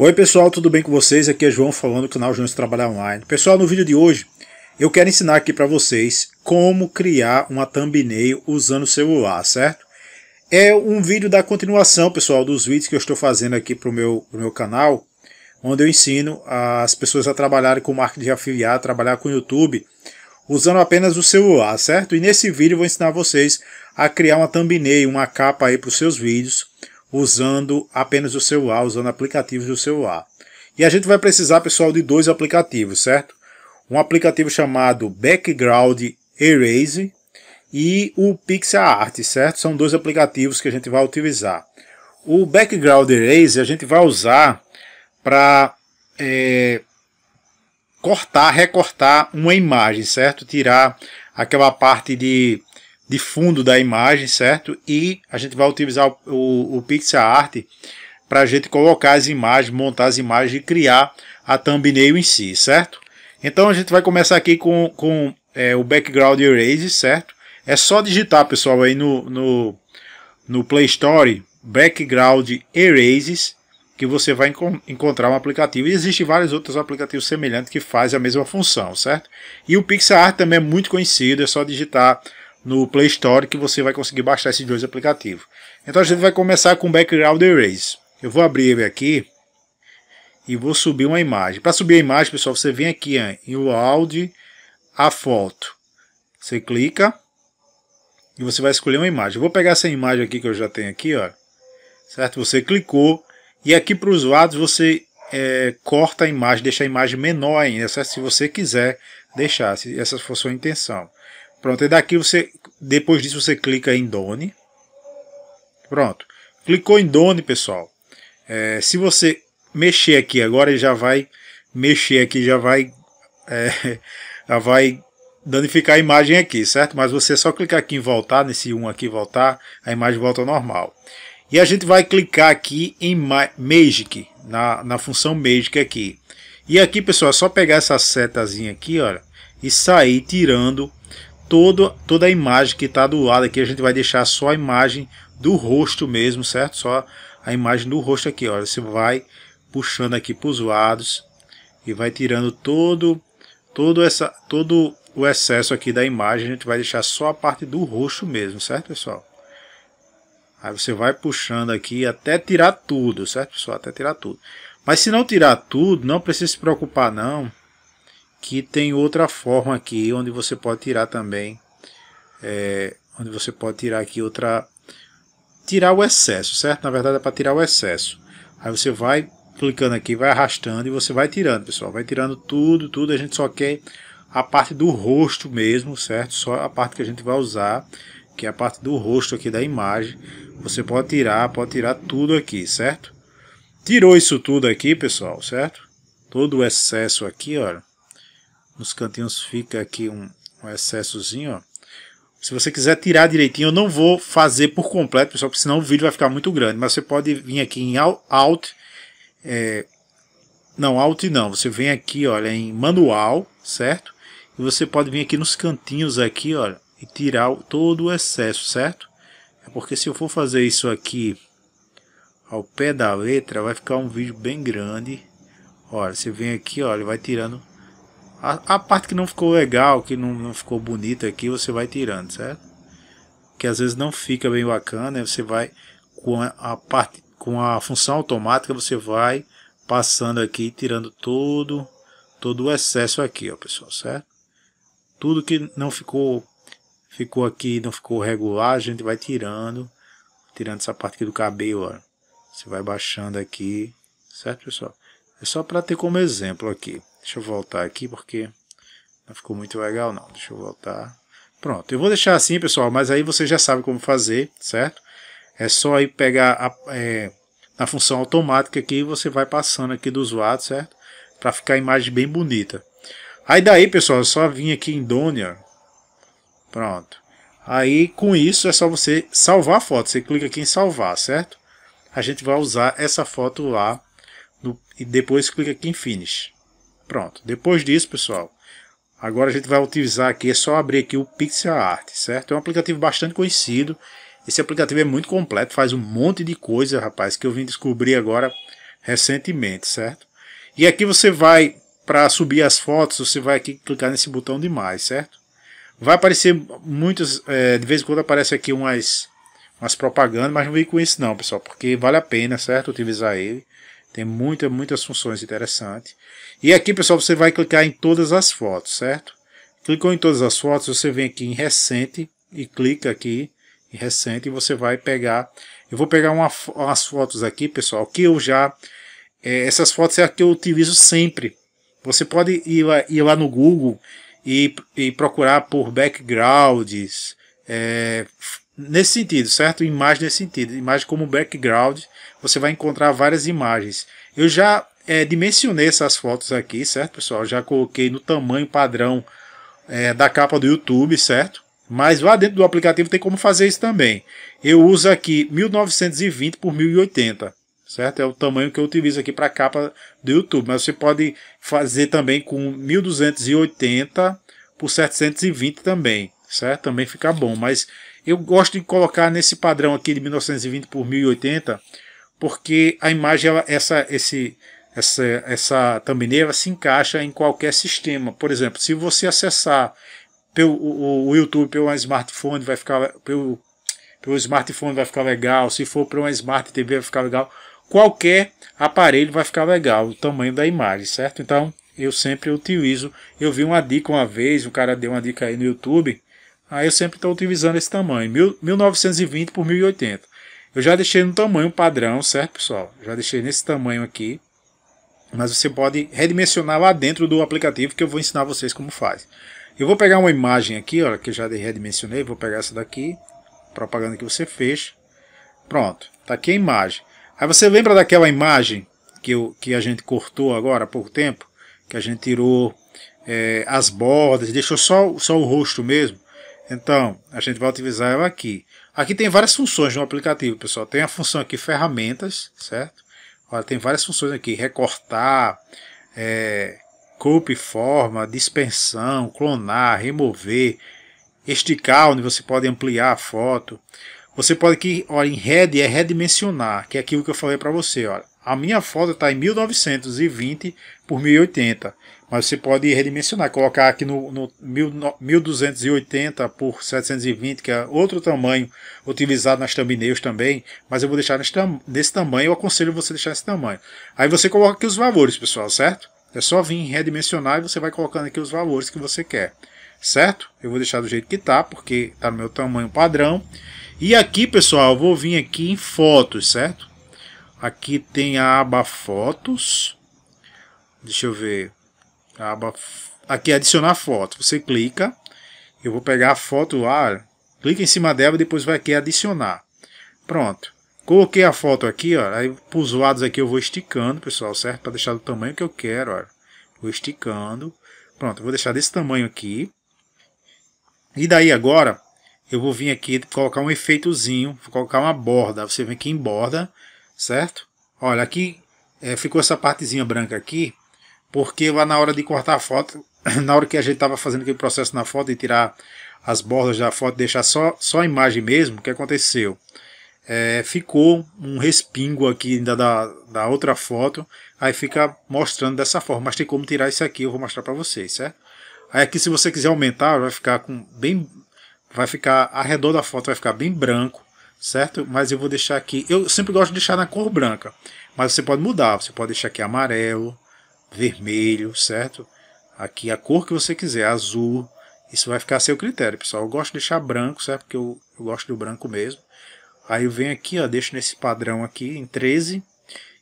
Oi pessoal, tudo bem com vocês? Aqui é João falando do canal João Trabalhar Online. Pessoal, no vídeo de hoje eu quero ensinar aqui para vocês como criar uma thumbnail usando o celular, certo? É um vídeo da continuação, pessoal, dos vídeos que eu estou fazendo aqui para o meu, meu canal, onde eu ensino as pessoas a trabalharem com marketing de afiliado, trabalhar com YouTube, usando apenas o celular, certo? E nesse vídeo eu vou ensinar vocês a criar uma thumbnail, uma capa aí para os seus vídeos, usando apenas o celular, usando aplicativos do celular. E a gente vai precisar, pessoal, de dois aplicativos, certo? Um aplicativo chamado Background Erase e o PixArt, certo? São dois aplicativos que a gente vai utilizar. O Background Erase a gente vai usar para é, cortar, recortar uma imagem, certo? Tirar aquela parte de de fundo da imagem, certo? E a gente vai utilizar o, o, o art para a gente colocar as imagens, montar as imagens e criar a thumbnail em si, certo? Então a gente vai começar aqui com, com é, o background erase, certo? É só digitar, pessoal, aí no, no, no Play Store, background erases, que você vai encontrar um aplicativo. E existem vários outros aplicativos semelhantes que fazem a mesma função, certo? E o PixArt também é muito conhecido, é só digitar no Play Store que você vai conseguir baixar esses dois aplicativos. Então a gente vai começar com Background Erase. Eu vou abrir ele aqui e vou subir uma imagem. Para subir a imagem, pessoal, você vem aqui hein, o áudio, a foto. Você clica e você vai escolher uma imagem. Eu vou pegar essa imagem aqui que eu já tenho aqui, ó. Certo? Você clicou e aqui para os lados você é, corta a imagem, deixa a imagem menor ainda, certo? se você quiser deixar, se essa for sua intenção. Pronto, e daqui você, depois disso você clica em Done. Pronto, clicou em Done, pessoal. É, se você mexer aqui agora, ele já vai mexer aqui, já vai, é, já vai danificar a imagem aqui, certo? Mas você só clicar aqui em voltar, nesse 1 aqui voltar, a imagem volta ao normal. E a gente vai clicar aqui em Magic, na, na função Magic aqui. E aqui, pessoal, é só pegar essa setazinha aqui, olha, e sair tirando todo, toda a imagem que está do lado aqui, a gente vai deixar só a imagem do rosto mesmo, certo? Só a imagem do rosto aqui, olha. Você vai puxando aqui para os lados e vai tirando todo, todo, essa, todo o excesso aqui da imagem. A gente vai deixar só a parte do rosto mesmo, certo, pessoal? Aí você vai puxando aqui até tirar tudo, certo, pessoal? Até tirar tudo. Mas se não tirar tudo, não precisa se preocupar, não que tem outra forma aqui onde você pode tirar também é, onde você pode tirar aqui outra tirar o excesso certo na verdade é para tirar o excesso aí você vai clicando aqui vai arrastando e você vai tirando pessoal vai tirando tudo tudo a gente só quer a parte do rosto mesmo certo só a parte que a gente vai usar que é a parte do rosto aqui da imagem você pode tirar pode tirar tudo aqui certo tirou isso tudo aqui pessoal certo todo o excesso aqui olha nos cantinhos fica aqui um, um excessozinho, ó. Se você quiser tirar direitinho, eu não vou fazer por completo, pessoal, porque senão o vídeo vai ficar muito grande. Mas você pode vir aqui em Alt, é, não, Alt não, você vem aqui, olha, em Manual, certo? E você pode vir aqui nos cantinhos aqui, olha, e tirar todo o excesso, certo? É porque se eu for fazer isso aqui ao pé da letra, vai ficar um vídeo bem grande. Olha, você vem aqui, olha, vai tirando a, a, parte que não ficou legal, que não, não ficou bonita aqui, você vai tirando, certo? Que às vezes não fica bem bacana, né? você vai com a, a parte com a função automática, você vai passando aqui, tirando todo todo o excesso aqui, ó, pessoal, certo? Tudo que não ficou ficou aqui, não ficou regular, a gente vai tirando, tirando essa parte aqui do cabelo, ó. Você vai baixando aqui, certo, pessoal? É só para ter como exemplo aqui. Deixa eu voltar aqui porque não ficou muito legal não. Deixa eu voltar. Pronto, eu vou deixar assim, pessoal, mas aí você já sabe como fazer, certo? É só aí pegar a, é, na função automática aqui você vai passando aqui dos lados, certo? Para ficar a imagem bem bonita. Aí daí, pessoal, é só vir aqui em Donia. Pronto. Aí com isso é só você salvar a foto. Você clica aqui em salvar, certo? A gente vai usar essa foto lá no, e depois clica aqui em finish. Pronto. Depois disso, pessoal, agora a gente vai utilizar aqui, é só abrir aqui o Pixart, certo? É um aplicativo bastante conhecido. Esse aplicativo é muito completo, faz um monte de coisa, rapaz, que eu vim descobrir agora recentemente, certo? E aqui você vai, para subir as fotos, você vai aqui clicar nesse botão de mais, certo? Vai aparecer muitas, é, de vez em quando aparece aqui umas, umas propagandas, mas não vem com isso não, pessoal, porque vale a pena, certo? Utilizar ele. Tem muita, muitas funções interessantes. E aqui, pessoal, você vai clicar em todas as fotos, certo? Clicou em todas as fotos, você vem aqui em recente e clica aqui em recente e você vai pegar... Eu vou pegar uma, umas fotos aqui, pessoal, que eu já... É, essas fotos é a que eu utilizo sempre. Você pode ir lá, ir lá no Google e, e procurar por backgrounds, é, nesse sentido, certo? Imagem nesse sentido, imagem como background, você vai encontrar várias imagens. Eu já é, dimensionei essas fotos aqui, certo, pessoal? Já coloquei no tamanho padrão é, da capa do YouTube, certo? Mas lá dentro do aplicativo tem como fazer isso também. Eu uso aqui 1920 por 1080, certo? É o tamanho que eu utilizo aqui para a capa do YouTube. Mas você pode fazer também com 1280 por 720 também, certo? Também fica bom, mas eu gosto de colocar nesse padrão aqui de 1920 por 1080, porque a imagem, ela, essa, esse, essa, essa thumbnail se encaixa em qualquer sistema. Por exemplo, se você acessar pelo, o, o YouTube pelo smartphone, vai ficar pelo, pelo smartphone vai ficar legal. Se for para uma Smart TV vai ficar legal. Qualquer aparelho vai ficar legal, o tamanho da imagem, certo? Então eu sempre utilizo. Eu vi uma dica uma vez, um cara deu uma dica aí no YouTube Aí ah, eu sempre estou utilizando esse tamanho, 1920 por 1080. Eu já deixei no tamanho padrão, certo pessoal? Já deixei nesse tamanho aqui. Mas você pode redimensionar lá dentro do aplicativo que eu vou ensinar vocês como faz. Eu vou pegar uma imagem aqui, olha, que eu já redimensionei, vou pegar essa daqui, propaganda que você fez. Pronto, tá aqui a imagem. Aí você lembra daquela imagem que, eu, que a gente cortou agora há pouco tempo? Que a gente tirou é, as bordas, deixou só, só o rosto mesmo? Então, a gente vai utilizar ela aqui. Aqui tem várias funções no aplicativo, pessoal. Tem a função aqui ferramentas, certo? Olha, tem várias funções aqui, recortar, é, copy forma, dispensão, clonar, remover, esticar, onde você pode ampliar a foto. Você pode aqui, olha, em red é redimensionar, que é aquilo que eu falei para você, olha. A minha foto está em 1920 por 1080. Mas você pode redimensionar, colocar aqui no, no 1280 por 720, que é outro tamanho utilizado nas thumbnails também, mas eu vou deixar nesse, tam nesse tamanho, eu aconselho você deixar nesse tamanho. Aí você coloca aqui os valores, pessoal, certo? É só vir redimensionar e você vai colocando aqui os valores que você quer, certo? Eu vou deixar do jeito que tá, porque tá no meu tamanho padrão. E aqui, pessoal, eu vou vir aqui em fotos, certo? Aqui tem a aba fotos. Deixa eu ver aba aqui é adicionar foto. Você clica, eu vou pegar a foto lá, clica em cima dela, depois vai aqui adicionar. Pronto. Coloquei a foto aqui, ó, aí para os lados aqui eu vou esticando, pessoal, certo? Para deixar do tamanho que eu quero, ó. Vou esticando. Pronto, vou deixar desse tamanho aqui. E daí agora, eu vou vir aqui colocar um efeitozinho, vou colocar uma borda. Você vem aqui em borda, certo? Olha, aqui é, ficou essa partezinha branca aqui porque lá na hora de cortar a foto, na hora que a gente estava fazendo aquele processo na foto e tirar as bordas da foto, deixar só, só a imagem mesmo, o que aconteceu? É, ficou um respingo aqui ainda da, da outra foto, aí fica mostrando dessa forma, mas tem como tirar isso aqui, eu vou mostrar para vocês, certo? Aí aqui se você quiser aumentar, vai ficar com bem, vai ficar redor da foto, vai ficar bem branco, certo? Mas eu vou deixar aqui, eu sempre gosto de deixar na cor branca, mas você pode mudar, você pode deixar aqui amarelo, vermelho, certo? Aqui a cor que você quiser, azul. Isso vai ficar a seu critério, pessoal. Eu gosto de deixar branco, certo? Porque eu, eu gosto do branco mesmo. Aí eu venho aqui, ó, deixo nesse padrão aqui, em 13.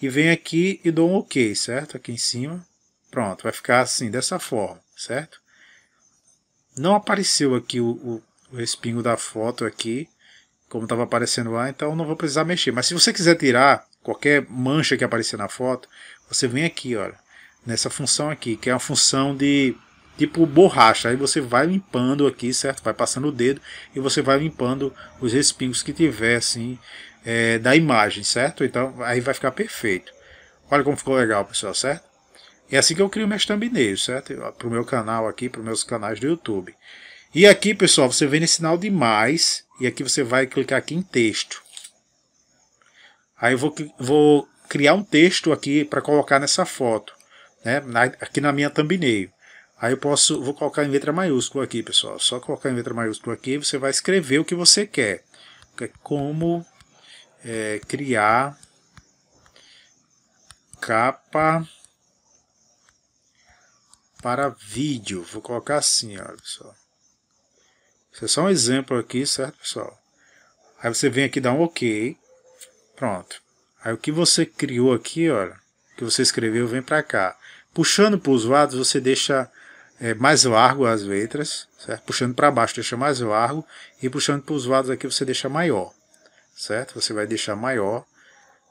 E venho aqui e dou um OK, certo? Aqui em cima. Pronto, vai ficar assim, dessa forma, certo? Não apareceu aqui o, o, o da foto aqui, como estava aparecendo lá, então não vou precisar mexer. Mas se você quiser tirar qualquer mancha que aparecer na foto, você vem aqui, olha nessa função aqui, que é uma função de tipo borracha. Aí você vai limpando aqui, certo? Vai passando o dedo e você vai limpando os respingos que tiver assim é, da imagem, certo? Então aí vai ficar perfeito. Olha como ficou legal, pessoal, certo? É assim que eu crio meus thumbnails, certo? Para o meu canal aqui, para os meus canais do YouTube. E aqui, pessoal, você vem nesse sinal de mais e aqui você vai clicar aqui em texto. Aí eu vou, vou criar um texto aqui para colocar nessa foto né, aqui na minha thumbnail. Aí eu posso, vou colocar em letra maiúscula aqui, pessoal. Só colocar em letra maiúscula aqui, você vai escrever o que você quer. É como é, criar capa para vídeo. Vou colocar assim, olha pessoal. Isso é só um exemplo aqui, certo, pessoal? Aí você vem aqui, dá um OK. Pronto. Aí o que você criou aqui, olha, que você escreveu, vem para cá. Puxando para os lados, você deixa é, mais largo as letras, certo? puxando para baixo deixa mais largo e puxando para os lados aqui você deixa maior, certo? Você vai deixar maior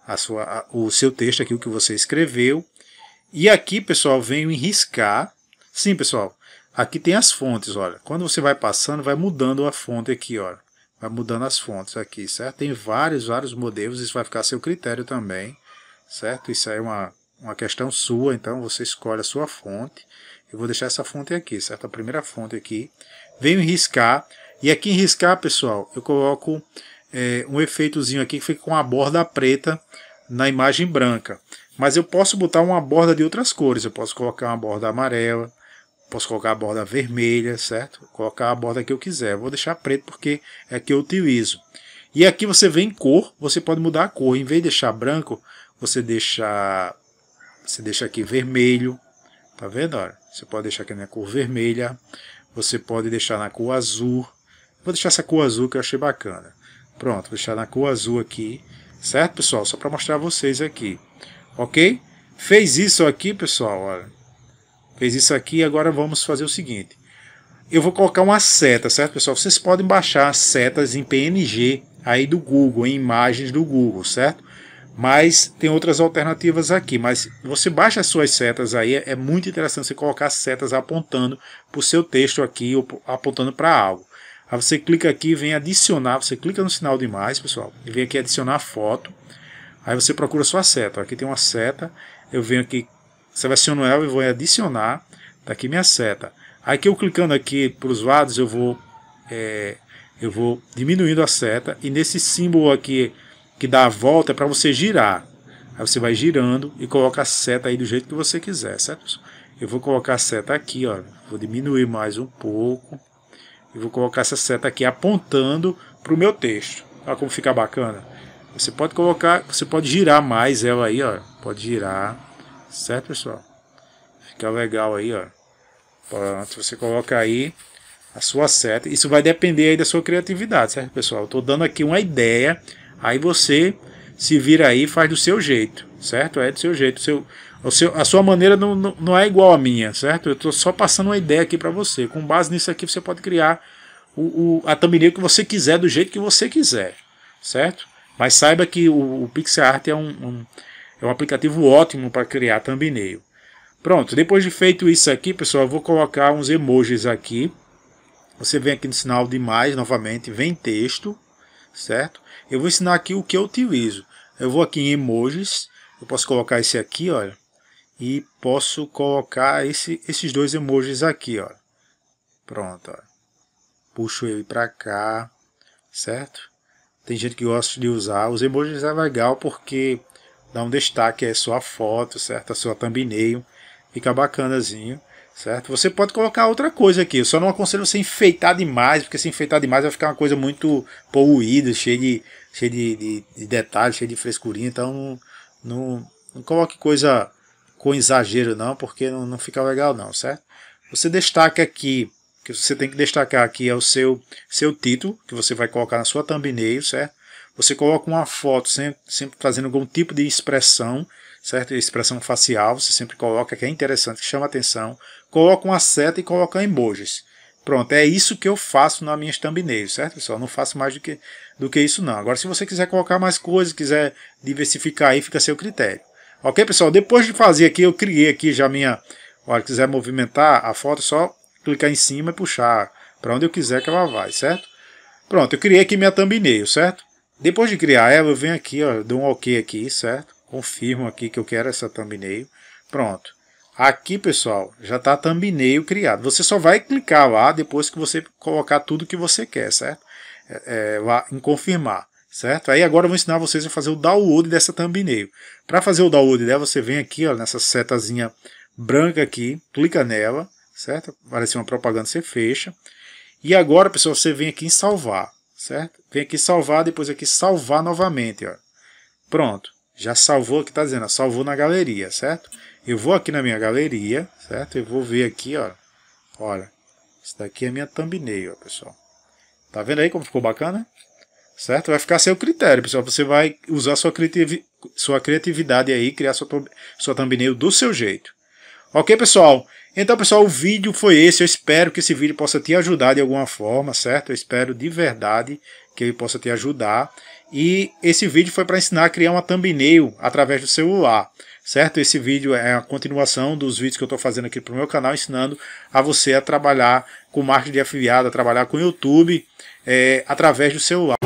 a sua, a, o seu texto aqui, o que você escreveu. E aqui, pessoal, venho enriscar. Sim, pessoal, aqui tem as fontes, olha. Quando você vai passando, vai mudando a fonte aqui, olha. Vai mudando as fontes aqui, certo? Tem vários, vários modelos, isso vai ficar a seu critério também, certo? Isso aí é uma uma questão sua, então você escolhe a sua fonte. Eu vou deixar essa fonte aqui, certo? A primeira fonte aqui. Venho riscar. E aqui em riscar, pessoal, eu coloco é, um efeitozinho aqui que fica com a borda preta na imagem branca. Mas eu posso botar uma borda de outras cores. Eu posso colocar uma borda amarela, posso colocar a borda vermelha, certo? colocar a borda que eu quiser. Vou deixar preto porque é que eu utilizo. E aqui você vem cor, você pode mudar a cor. Em vez de deixar branco, você deixa você deixa aqui vermelho, tá vendo? Olha, você pode deixar aqui na cor vermelha, você pode deixar na cor azul. Vou deixar essa cor azul que eu achei bacana. Pronto, vou deixar na cor azul aqui, certo, pessoal? Só para mostrar vocês aqui, ok? Fez isso aqui, pessoal, olha. Fez isso aqui, agora vamos fazer o seguinte. Eu vou colocar uma seta, certo, pessoal? Vocês podem baixar setas em PNG aí do Google, em imagens do Google, certo? Mas tem outras alternativas aqui. Mas você baixa as suas setas aí. É muito interessante você colocar setas apontando para o seu texto aqui ou apontando para algo. Aí você clica aqui vem adicionar. Você clica no sinal de mais, pessoal. E vem aqui adicionar foto. Aí você procura sua seta. Aqui tem uma seta. Eu venho aqui, seleciono ela e vou em adicionar. Está aqui minha seta. Aqui eu clicando aqui para os lados, eu vou, é, eu vou diminuindo a seta. E nesse símbolo aqui que dá a volta é para você girar. Aí você vai girando e coloca a seta aí do jeito que você quiser, certo? Eu vou colocar a seta aqui, ó. Vou diminuir mais um pouco. E vou colocar essa seta aqui apontando para o meu texto. Olha como fica bacana. Você pode colocar, você pode girar mais ela aí, ó. Pode girar, certo, pessoal? Fica legal aí, ó. Pronto, você coloca aí a sua seta. Isso vai depender aí da sua criatividade, certo, pessoal? Estou dando aqui uma ideia Aí você se vira aí e faz do seu jeito, certo? É do seu jeito. Seu, o seu, a sua maneira não, não, não é igual à minha, certo? Eu estou só passando uma ideia aqui para você. Com base nisso aqui, você pode criar o, o, a thumbnail que você quiser, do jeito que você quiser, certo? Mas saiba que o, o PixArt é um, um, é um aplicativo ótimo para criar thumbnail. Pronto, depois de feito isso aqui, pessoal, eu vou colocar uns emojis aqui. Você vem aqui no sinal de mais novamente, vem texto certo? Eu vou ensinar aqui o que eu utilizo. Eu vou aqui em emojis, eu posso colocar esse aqui, olha, e posso colocar esse, esses dois emojis aqui, olha. Pronto, olha. Puxo ele para cá, certo? Tem gente que gosta de usar. Os emojis é legal porque dá um destaque, é sua foto, certo? A sua thumbnail. Fica bacanazinho certo? Você pode colocar outra coisa aqui, eu só não aconselho você enfeitar demais, porque se enfeitar demais vai ficar uma coisa muito poluída, cheia de, cheia de, de, de detalhes, cheia de frescurinha, então não, não, não, coloque coisa com exagero não, porque não, não fica legal não, certo? Você destaca aqui, que você tem que destacar aqui é o seu, seu título, que você vai colocar na sua thumbnail, certo? Você coloca uma foto sempre, sempre fazendo algum tipo de expressão, certo? Expressão facial, você sempre coloca, que é interessante, que chama atenção. Coloca uma seta e coloca emojis. Pronto, é isso que eu faço na minha thumbnail, certo, pessoal? Não faço mais do que, do que isso, não. Agora, se você quiser colocar mais coisas, quiser diversificar aí, fica a seu critério. Ok, pessoal? Depois de fazer aqui, eu criei aqui já minha... Olha, quiser movimentar a foto, só clicar em cima e puxar para onde eu quiser que ela vai, certo? Pronto, eu criei aqui minha thumbnail, certo? Depois de criar ela, eu venho aqui, ó, dou um OK aqui, certo? Confirmo aqui que eu quero essa thumbnail. Pronto. Aqui, pessoal, já está a thumbnail criada. Você só vai clicar lá depois que você colocar tudo que você quer, certo? É, é, lá em confirmar, certo? Aí agora eu vou ensinar vocês a fazer o download dessa thumbnail. Para fazer o download dela, você vem aqui, ó, nessa setazinha branca aqui, clica nela, certo? Aparece uma propaganda, você fecha. E agora, pessoal, você vem aqui em salvar, certo? Tem aqui salvar, depois aqui salvar novamente. Ó. Pronto, já salvou aqui, está dizendo, ó, salvou na galeria, certo? Eu vou aqui na minha galeria, certo? Eu vou ver aqui, ó. Olha, isso daqui é minha thumbnail, ó, pessoal. Tá vendo aí como ficou bacana? Certo? Vai ficar seu critério, pessoal. Você vai usar sua, criativi sua criatividade aí, criar sua, sua thumbnail do seu jeito. Ok, pessoal? Então, pessoal, o vídeo foi esse. Eu espero que esse vídeo possa te ajudar de alguma forma, certo? Eu espero de verdade que ele possa te ajudar. E esse vídeo foi para ensinar a criar uma thumbnail através do celular, certo? Esse vídeo é a continuação dos vídeos que eu estou fazendo aqui para o meu canal, ensinando a você a trabalhar com marketing de afiliado, a trabalhar com YouTube é, através do celular.